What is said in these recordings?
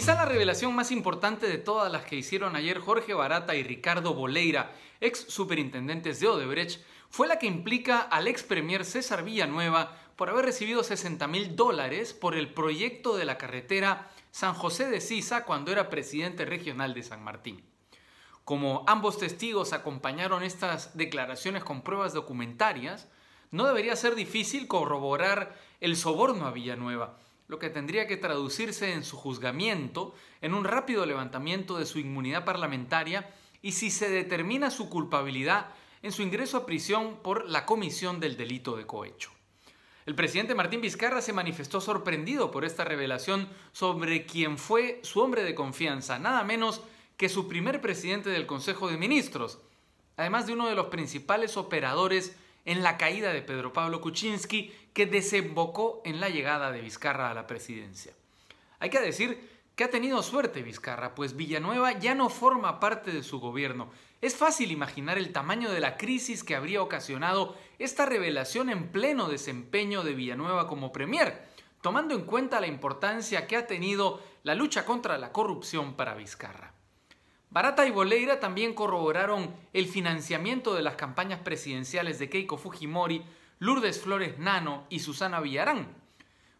Quizá la revelación más importante de todas las que hicieron ayer Jorge Barata y Ricardo Boleira, ex superintendentes de Odebrecht, fue la que implica al ex premier César Villanueva por haber recibido 60 mil dólares por el proyecto de la carretera San José de Sisa cuando era presidente regional de San Martín. Como ambos testigos acompañaron estas declaraciones con pruebas documentarias, no debería ser difícil corroborar el soborno a Villanueva lo que tendría que traducirse en su juzgamiento, en un rápido levantamiento de su inmunidad parlamentaria y si se determina su culpabilidad, en su ingreso a prisión por la comisión del delito de cohecho. El presidente Martín Vizcarra se manifestó sorprendido por esta revelación sobre quien fue su hombre de confianza, nada menos que su primer presidente del Consejo de Ministros, además de uno de los principales operadores en la caída de Pedro Pablo Kuczynski que desembocó en la llegada de Vizcarra a la presidencia. Hay que decir que ha tenido suerte Vizcarra, pues Villanueva ya no forma parte de su gobierno. Es fácil imaginar el tamaño de la crisis que habría ocasionado esta revelación en pleno desempeño de Villanueva como premier, tomando en cuenta la importancia que ha tenido la lucha contra la corrupción para Vizcarra. Barata y Boleira también corroboraron el financiamiento de las campañas presidenciales de Keiko Fujimori, Lourdes Flores Nano y Susana Villarán.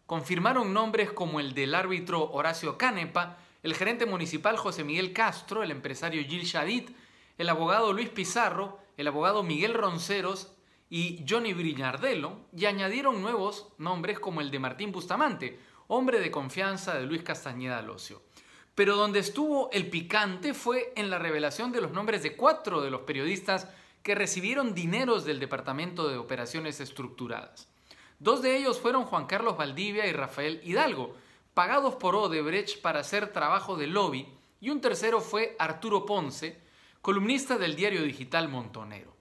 Confirmaron nombres como el del árbitro Horacio Canepa, el gerente municipal José Miguel Castro, el empresario Gil Shadid, el abogado Luis Pizarro, el abogado Miguel Ronceros y Johnny Briñardelo. y añadieron nuevos nombres como el de Martín Bustamante, hombre de confianza de Luis Castañeda Locio pero donde estuvo el picante fue en la revelación de los nombres de cuatro de los periodistas que recibieron dineros del Departamento de Operaciones Estructuradas. Dos de ellos fueron Juan Carlos Valdivia y Rafael Hidalgo, pagados por Odebrecht para hacer trabajo de lobby, y un tercero fue Arturo Ponce, columnista del diario digital Montonero.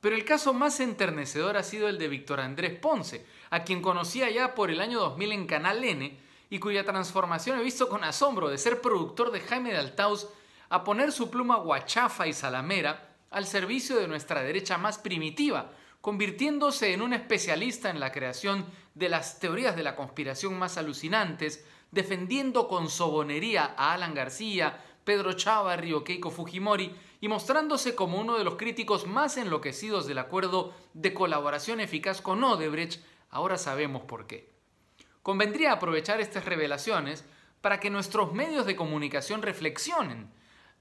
Pero el caso más enternecedor ha sido el de Víctor Andrés Ponce, a quien conocía ya por el año 2000 en Canal N, y cuya transformación he visto con asombro de ser productor de Jaime de Altaus a poner su pluma guachafa y salamera al servicio de nuestra derecha más primitiva, convirtiéndose en un especialista en la creación de las teorías de la conspiración más alucinantes, defendiendo con sobonería a Alan García, Pedro Chávarri o Keiko Fujimori y mostrándose como uno de los críticos más enloquecidos del acuerdo de colaboración eficaz con Odebrecht, ahora sabemos por qué. Convendría aprovechar estas revelaciones para que nuestros medios de comunicación reflexionen,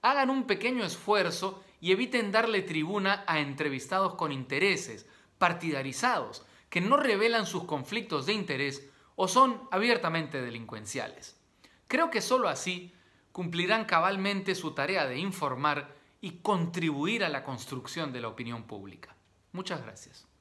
hagan un pequeño esfuerzo y eviten darle tribuna a entrevistados con intereses, partidarizados, que no revelan sus conflictos de interés o son abiertamente delincuenciales. Creo que sólo así cumplirán cabalmente su tarea de informar y contribuir a la construcción de la opinión pública. Muchas gracias.